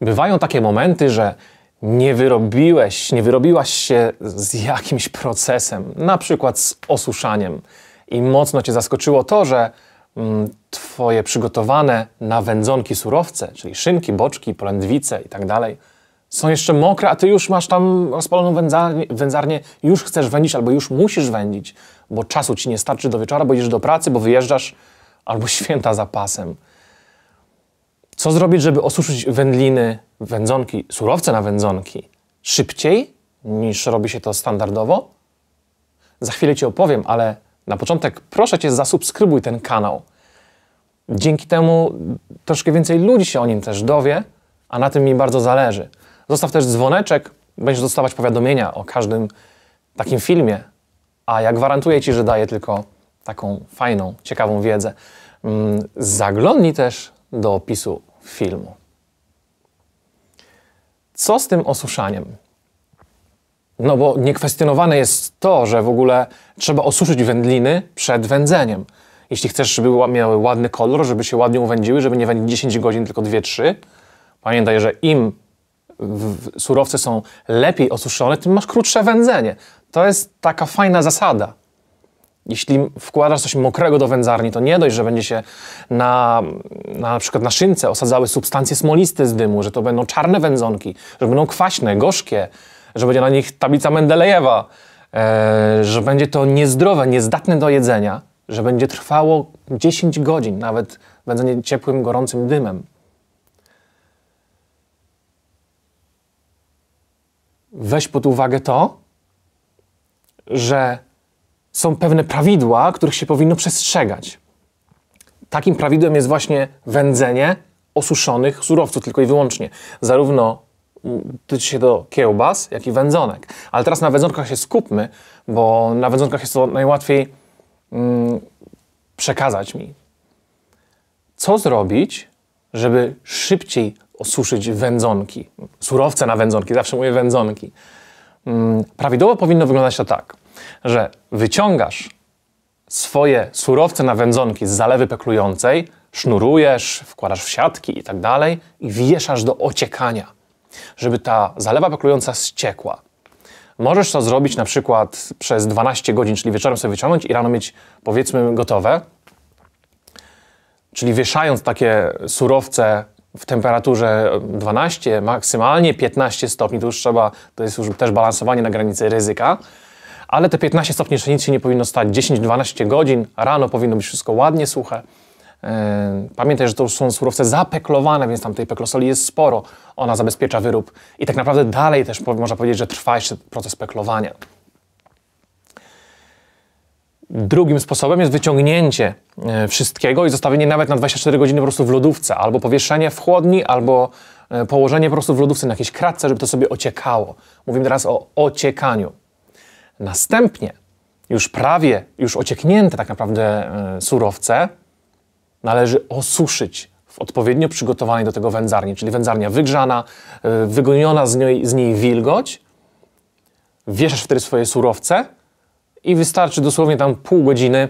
Bywają takie momenty, że nie wyrobiłeś, nie wyrobiłaś się z jakimś procesem, na przykład z osuszaniem, i mocno cię zaskoczyło to, że mm, twoje przygotowane na wędzonki surowce, czyli szynki, boczki, polędwice i tak dalej, są jeszcze mokre, a ty już masz tam rozpaloną wędzarnię, już chcesz wędzić albo już musisz wędzić, bo czasu ci nie starczy do wieczora, bo idziesz do pracy, bo wyjeżdżasz, albo święta za pasem. Co zrobić, żeby osuszyć wędliny, wędzonki, surowce na wędzonki szybciej niż robi się to standardowo? Za chwilę Ci opowiem, ale na początek proszę Cię zasubskrybuj ten kanał. Dzięki temu troszkę więcej ludzi się o nim też dowie, a na tym mi bardzo zależy. Zostaw też dzwoneczek, będziesz dostawać powiadomienia o każdym takim filmie, a ja gwarantuję Ci, że daję tylko taką fajną, ciekawą wiedzę. Mm, zaglądnij też do opisu filmu. Co z tym osuszaniem? No bo niekwestionowane jest to, że w ogóle trzeba osuszyć wędliny przed wędzeniem. Jeśli chcesz, żeby miały ładny kolor, żeby się ładnie uwędziły, żeby nie wędzić 10 godzin, tylko 2-3, pamiętaj, że im surowce są lepiej osuszone, tym masz krótsze wędzenie. To jest taka fajna zasada. Jeśli wkładasz coś mokrego do wędzarni, to nie dość, że będzie się na, na, na przykład na szynce osadzały substancje smoliste z dymu, że to będą czarne wędzonki, że będą kwaśne, gorzkie, że będzie na nich tablica Mendelejewa, e, że będzie to niezdrowe, niezdatne do jedzenia, że będzie trwało 10 godzin, nawet wędzenie ciepłym, gorącym dymem. Weź pod uwagę to, że są pewne prawidła, których się powinno przestrzegać. Takim prawidłem jest właśnie wędzenie osuszonych surowców tylko i wyłącznie. Zarówno mm, tyczy się do kiełbas, jak i wędzonek. Ale teraz na wędzonkach się skupmy, bo na wędzonkach jest to najłatwiej mm, przekazać mi. Co zrobić, żeby szybciej osuszyć wędzonki? Surowce na wędzonki, zawsze mówię wędzonki. Mm, prawidłowo powinno wyglądać to tak – że wyciągasz swoje surowce na wędzonki z zalewy peklującej, sznurujesz, wkładasz w siatki i tak dalej i wieszasz do ociekania, żeby ta zalewa peklująca ściekła. Możesz to zrobić na przykład przez 12 godzin, czyli wieczorem sobie wyciągnąć i rano mieć powiedzmy gotowe. Czyli wieszając takie surowce w temperaturze 12, maksymalnie 15 stopni, to już trzeba, to jest już też balansowanie na granicy ryzyka, ale te 15 stopni jeszcze nic się nie powinno stać. 10-12 godzin, rano powinno być wszystko ładnie suche. E, pamiętaj, że to są surowce zapeklowane, więc tam tej peklosoli jest sporo. Ona zabezpiecza wyrób i tak naprawdę dalej też można powiedzieć, że trwa jeszcze proces peklowania. Drugim sposobem jest wyciągnięcie e, wszystkiego i zostawienie nawet na 24 godziny po prostu w lodówce, albo powieszenie w chłodni, albo e, położenie po prostu w lodówce na jakiejś kratce, żeby to sobie ociekało. Mówimy teraz o ociekaniu. Następnie już prawie, już ocieknięte tak naprawdę e, surowce należy osuszyć w odpowiednio przygotowanej do tego wędzarni, czyli wędzarnia wygrzana, e, wygoniona z niej, z niej wilgoć. Wieszasz wtedy swoje surowce i wystarczy dosłownie tam pół godziny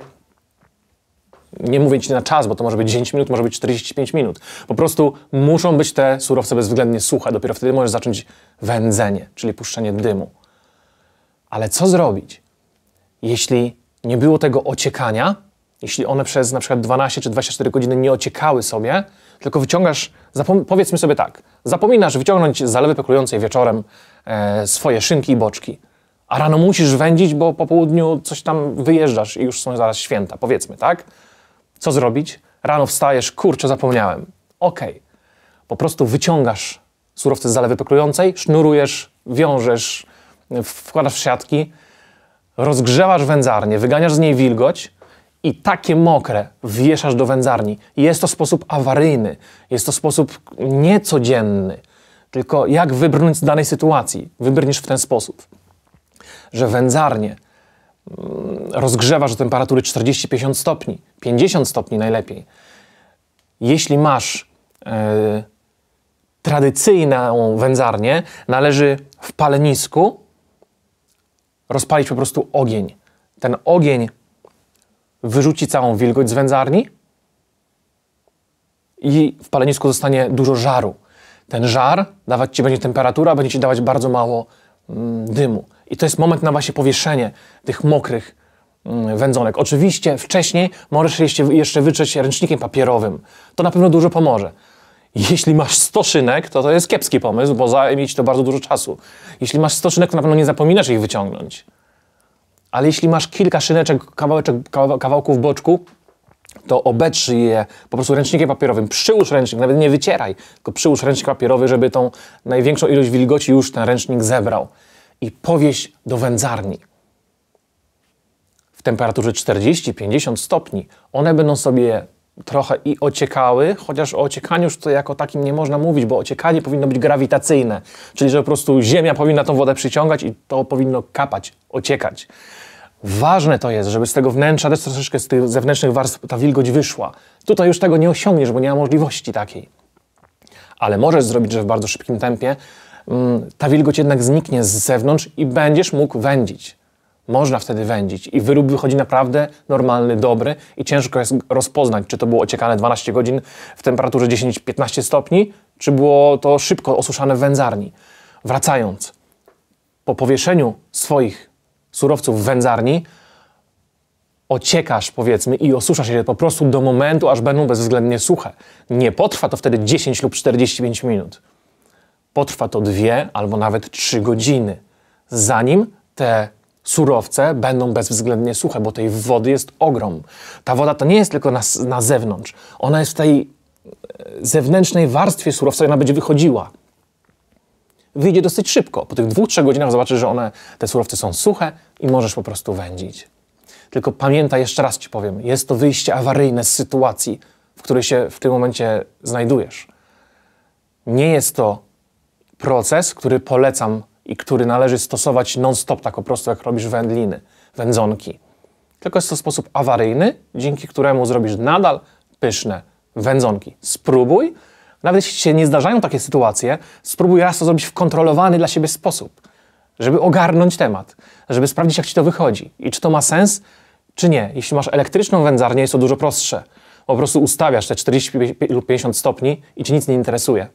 nie mówię ci na czas, bo to może być 10 minut, może być 45 minut. Po prostu muszą być te surowce bezwzględnie suche. Dopiero wtedy możesz zacząć wędzenie, czyli puszczenie dymu. Ale co zrobić, jeśli nie było tego ociekania, jeśli one przez na przykład 12 czy 24 godziny nie ociekały sobie, tylko wyciągasz, powiedzmy sobie tak, zapominasz wyciągnąć z zalewy pekulującej wieczorem e, swoje szynki i boczki, a rano musisz wędzić, bo po południu coś tam wyjeżdżasz i już są zaraz święta, powiedzmy, tak? Co zrobić? Rano wstajesz, kurczę, zapomniałem. Okej. Okay. Po prostu wyciągasz surowce z zalewy pekulującej, sznurujesz, wiążesz, wkładasz w siatki, rozgrzewasz wędzarnię, wyganiasz z niej wilgoć i takie mokre wieszasz do wędzarni. Jest to sposób awaryjny, jest to sposób niecodzienny. Tylko jak wybrnąć z danej sytuacji? Wybrniesz w ten sposób, że wędzarnię mm, rozgrzewasz do temperatury 40-50 stopni, 50 stopni najlepiej. Jeśli masz yy, tradycyjną wędzarnię, należy w palenisku rozpalić po prostu ogień. Ten ogień wyrzuci całą wilgoć z wędzarni i w palenisku zostanie dużo żaru. Ten żar dawać ci będzie temperatura, będzie ci dawać bardzo mało mm, dymu. I to jest moment na właśnie powieszenie tych mokrych mm, wędzonek. Oczywiście wcześniej możesz jeszcze, jeszcze wytrzeć ręcznikiem papierowym. To na pewno dużo pomoże. Jeśli masz 100 szynek, to to jest kiepski pomysł, bo zajmie ci to bardzo dużo czasu. Jeśli masz 100 szynek, to na pewno nie zapominasz ich wyciągnąć. Ale jeśli masz kilka szyneczek, kawałeczek, kawałków boczku, to obetrz je po prostu ręcznikiem papierowym. Przyłóż ręcznik, nawet nie wycieraj, tylko przyłóż ręcznik papierowy, żeby tą największą ilość wilgoci już ten ręcznik zebrał. I powieś do wędzarni. W temperaturze 40-50 stopni one będą sobie trochę i ociekały, chociaż o ociekaniu już to jako takim nie można mówić, bo ociekanie powinno być grawitacyjne, czyli że po prostu Ziemia powinna tą wodę przyciągać i to powinno kapać, ociekać. Ważne to jest, żeby z tego wnętrza też troszeczkę z tych zewnętrznych warstw ta wilgoć wyszła. Tutaj już tego nie osiągniesz, bo nie ma możliwości takiej. Ale możesz zrobić, że w bardzo szybkim tempie mm, ta wilgoć jednak zniknie z zewnątrz i będziesz mógł wędzić. Można wtedy wędzić i wyrób wychodzi naprawdę normalny, dobry i ciężko jest rozpoznać, czy to było ociekane 12 godzin w temperaturze 10-15 stopni, czy było to szybko osuszane w wędzarni. Wracając, po powieszeniu swoich surowców w wędzarni ociekasz powiedzmy i osuszasz je po prostu do momentu, aż będą bezwzględnie suche. Nie potrwa to wtedy 10 lub 45 minut. Potrwa to 2 albo nawet 3 godziny, zanim te surowce będą bezwzględnie suche, bo tej wody jest ogrom. Ta woda to nie jest tylko na, na zewnątrz. Ona jest w tej e, zewnętrznej warstwie surowca i ona będzie wychodziła. Wyjdzie dosyć szybko. Po tych dwóch, trzech godzinach zobaczysz, że one, te surowce są suche i możesz po prostu wędzić. Tylko pamiętaj, jeszcze raz ci powiem, jest to wyjście awaryjne z sytuacji, w której się w tym momencie znajdujesz. Nie jest to proces, który polecam i który należy stosować non-stop, tak po prostu jak robisz wędliny, wędzonki. Tylko jest to sposób awaryjny, dzięki któremu zrobisz nadal pyszne wędzonki. Spróbuj. Nawet jeśli się nie zdarzają takie sytuacje, spróbuj raz to zrobić w kontrolowany dla siebie sposób, żeby ogarnąć temat, żeby sprawdzić, jak ci to wychodzi i czy to ma sens, czy nie. Jeśli masz elektryczną wędzarnię, jest to dużo prostsze. Po prostu ustawiasz te 40 lub 50 stopni i ci nic nie interesuje.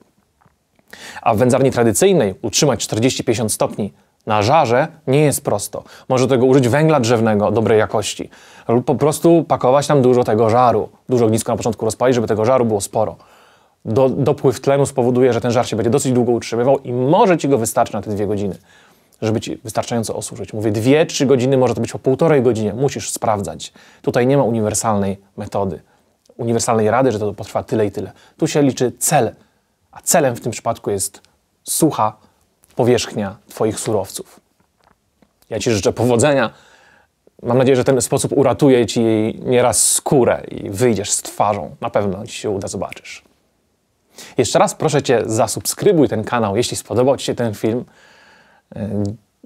A w wędzarni tradycyjnej utrzymać 40-50 stopni na żarze nie jest prosto. Może tego użyć węgla drzewnego dobrej jakości lub po prostu pakować tam dużo tego żaru. Dużo ognisko na początku rozpalić, żeby tego żaru było sporo. Do, dopływ tlenu spowoduje, że ten żar się będzie dosyć długo utrzymywał i może ci go wystarczy na te dwie godziny, żeby ci wystarczająco osłużyć. Mówię, dwie, trzy godziny, może to być po półtorej godzinie. Musisz sprawdzać. Tutaj nie ma uniwersalnej metody, uniwersalnej rady, że to potrwa tyle i tyle. Tu się liczy cel a celem w tym przypadku jest sucha powierzchnia Twoich surowców. Ja Ci życzę powodzenia. Mam nadzieję, że ten sposób uratuje Ci nieraz skórę i wyjdziesz z twarzą. Na pewno Ci się uda, zobaczysz. Jeszcze raz proszę Cię, zasubskrybuj ten kanał, jeśli spodobał Ci się ten film. Yy,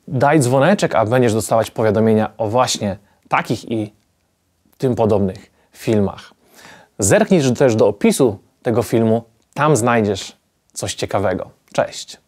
daj dzwoneczek, a będziesz dostawać powiadomienia o właśnie takich i tym podobnych filmach. Zerknij też do opisu tego filmu tam znajdziesz coś ciekawego. Cześć!